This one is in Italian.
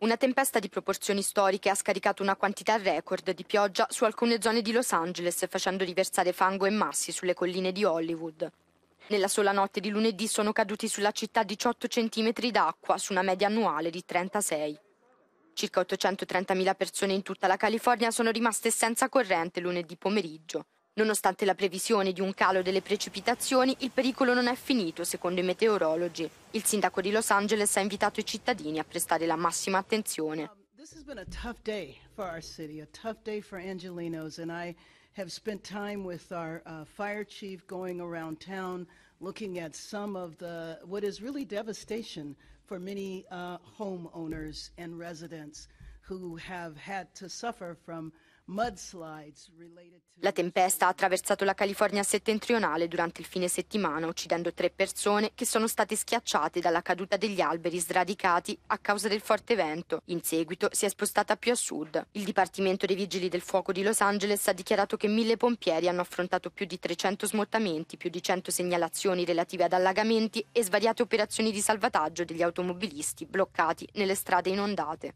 Una tempesta di proporzioni storiche ha scaricato una quantità record di pioggia su alcune zone di Los Angeles, facendo riversare fango e massi sulle colline di Hollywood. Nella sola notte di lunedì sono caduti sulla città 18 cm d'acqua, su una media annuale di 36. Circa 830.000 persone in tutta la California sono rimaste senza corrente lunedì pomeriggio. Nonostante la previsione di un calo delle precipitazioni, il pericolo non è finito, secondo i meteorologi. Il sindaco di Los Angeles ha invitato i cittadini a prestare la massima attenzione. Um, this has been a tough day for our city, a tough day for Angelinos, and I have spent time with our uh, fire chief going around town looking at some of the what is really devastation for many uh, homeowners and residents. La tempesta ha attraversato la California settentrionale durante il fine settimana, uccidendo tre persone che sono state schiacciate dalla caduta degli alberi sradicati a causa del forte vento. In seguito si è spostata più a sud. Il Dipartimento dei Vigili del Fuoco di Los Angeles ha dichiarato che mille pompieri hanno affrontato più di 300 smottamenti, più di 100 segnalazioni relative ad allagamenti e svariate operazioni di salvataggio degli automobilisti bloccati nelle strade inondate.